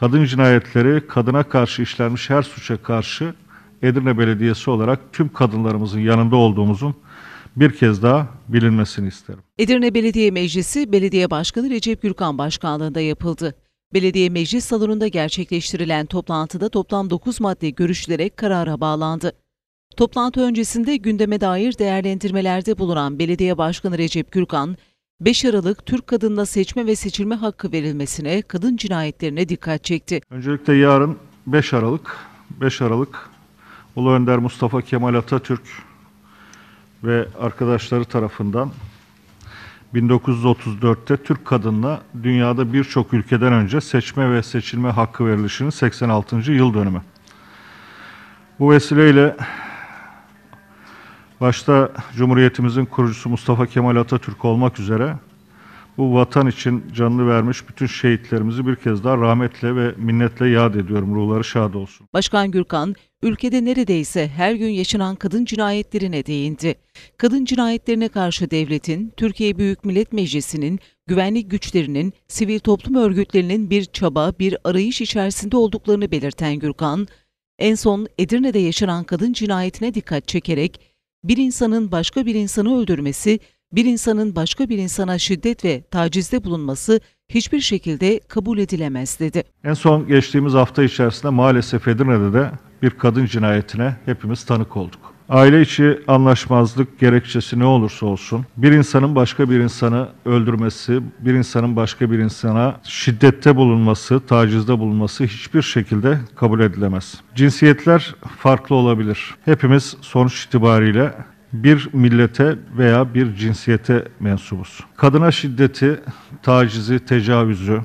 kadın cinayetleri, kadına karşı işlenmiş her suça karşı Edirne Belediyesi olarak tüm kadınlarımızın yanında olduğumuzun bir kez daha bilinmesini isterim. Edirne Belediye Meclisi Belediye Başkanı Recep Gürkan Başkanlığında yapıldı. Belediye Meclis Salonu'nda gerçekleştirilen toplantıda toplam 9 madde görüşülerek karara bağlandı. Toplantı öncesinde gündeme dair değerlendirmelerde bulunan Belediye Başkanı Recep Gürkan, 5 Aralık Türk kadınına seçme ve seçilme hakkı verilmesine, kadın cinayetlerine dikkat çekti. Öncelikle yarın 5 Aralık, 5 Aralık Ulu Önder Mustafa Kemal Atatürk ve arkadaşları tarafından 1934'te Türk kadınına dünyada birçok ülkeden önce seçme ve seçilme hakkı verilişinin 86. yıl dönümü. Bu vesileyle başta Cumhuriyetimizin kurucusu Mustafa Kemal Atatürk olmak üzere bu vatan için canını vermiş bütün şehitlerimizi bir kez daha rahmetle ve minnetle yad ediyorum. Ruhları şad olsun. Başkan Gürkan, ülkede neredeyse her gün yaşanan kadın cinayetlerine değindi. Kadın cinayetlerine karşı devletin, Türkiye Büyük Millet Meclisi'nin, güvenlik güçlerinin, sivil toplum örgütlerinin bir çaba, bir arayış içerisinde olduklarını belirten Gürkan, en son Edirne'de yaşanan kadın cinayetine dikkat çekerek bir insanın başka bir insanı öldürmesi, bir insanın başka bir insana şiddet ve tacizde bulunması hiçbir şekilde kabul edilemez dedi. En son geçtiğimiz hafta içerisinde maalesef Edirne'de de bir kadın cinayetine hepimiz tanık olduk. Aile içi anlaşmazlık gerekçesi ne olursa olsun bir insanın başka bir insanı öldürmesi, bir insanın başka bir insana şiddette bulunması, tacizde bulunması hiçbir şekilde kabul edilemez. Cinsiyetler farklı olabilir. Hepimiz sonuç itibariyle bir millete veya bir cinsiyete mensubuz. Kadına şiddeti, tacizi, tecavüzü,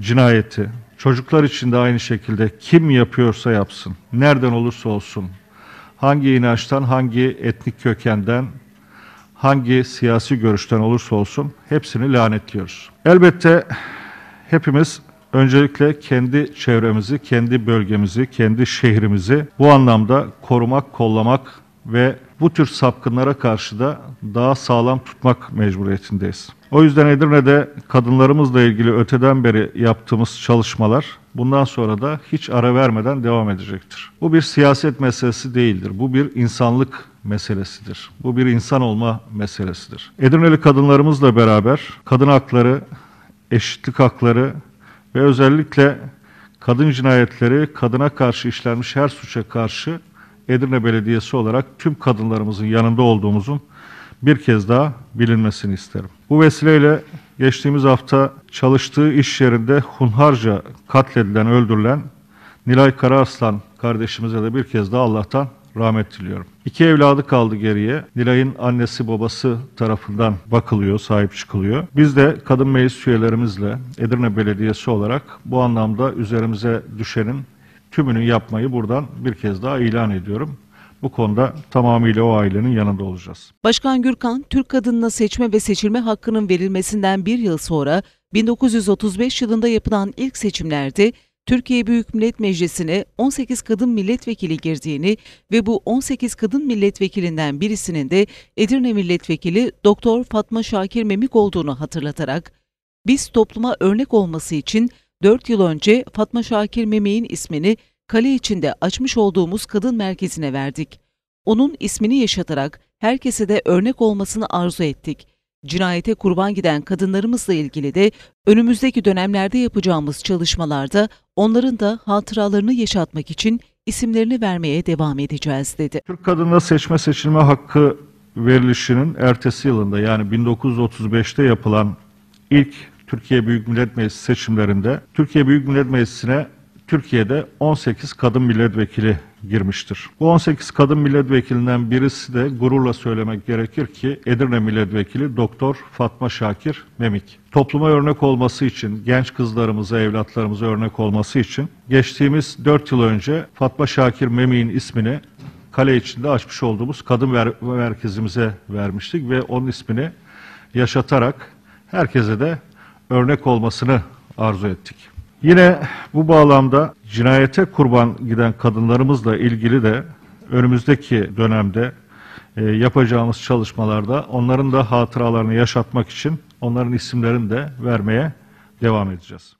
cinayeti, çocuklar için de aynı şekilde kim yapıyorsa yapsın, nereden olursa olsun hangi inançtan, hangi etnik kökenden, hangi siyasi görüşten olursa olsun hepsini lanetliyoruz. Elbette hepimiz öncelikle kendi çevremizi, kendi bölgemizi, kendi şehrimizi bu anlamda korumak, kollamak ve bu tür sapkınlara karşı da daha sağlam tutmak mecburiyetindeyiz. O yüzden Edirne'de kadınlarımızla ilgili öteden beri yaptığımız çalışmalar bundan sonra da hiç ara vermeden devam edecektir. Bu bir siyaset meselesi değildir. Bu bir insanlık meselesidir. Bu bir insan olma meselesidir. Edirneli kadınlarımızla beraber kadın hakları, eşitlik hakları ve özellikle kadın cinayetleri, kadına karşı işlenmiş her suça karşı Edirne Belediyesi olarak tüm kadınlarımızın yanında olduğumuzun bir kez daha bilinmesini isterim. Bu vesileyle geçtiğimiz hafta çalıştığı iş yerinde hunharca katledilen, öldürülen Nilay Kararslan kardeşimize de bir kez daha Allah'tan rahmet diliyorum. İki evladı kaldı geriye. Nilay'ın annesi babası tarafından bakılıyor, sahip çıkılıyor. Biz de kadın meclis üyelerimizle Edirne Belediyesi olarak bu anlamda üzerimize düşenin tümünü yapmayı buradan bir kez daha ilan ediyorum bu konuda tamamıyla o ailenin yanında olacağız. Başkan Gürkan, Türk kadınına seçme ve seçilme hakkının verilmesinden bir yıl sonra 1935 yılında yapılan ilk seçimlerde Türkiye Büyük Millet Meclisi'ne 18 kadın milletvekili girdiğini ve bu 18 kadın milletvekilinden birisinin de Edirne milletvekili Doktor Fatma Şakir Memik olduğunu hatırlatarak biz topluma örnek olması için 4 yıl önce Fatma Şakir Memik'in ismini kale içinde açmış olduğumuz kadın merkezine verdik. Onun ismini yaşatarak herkese de örnek olmasını arzu ettik. Cinayete kurban giden kadınlarımızla ilgili de önümüzdeki dönemlerde yapacağımız çalışmalarda onların da hatıralarını yaşatmak için isimlerini vermeye devam edeceğiz dedi. Türk kadında seçme seçilme hakkı verilişinin ertesi yılında yani 1935'te yapılan ilk Türkiye Büyük Millet Meclisi seçimlerinde Türkiye Büyük Millet Meclisi'ne Türkiye'de 18 kadın milletvekili girmiştir. Bu 18 kadın milletvekilinden birisi de gururla söylemek gerekir ki Edirne milletvekili Doktor Fatma Şakir Memik. Topluma örnek olması için, genç kızlarımıza, evlatlarımıza örnek olması için geçtiğimiz 4 yıl önce Fatma Şakir Memik'in ismini kale içinde açmış olduğumuz kadın ver merkezimize vermiştik ve onun ismini yaşatarak herkese de örnek olmasını arzu ettik. Yine bu bağlamda cinayete kurban giden kadınlarımızla ilgili de önümüzdeki dönemde e, yapacağımız çalışmalarda onların da hatıralarını yaşatmak için onların isimlerini de vermeye devam edeceğiz.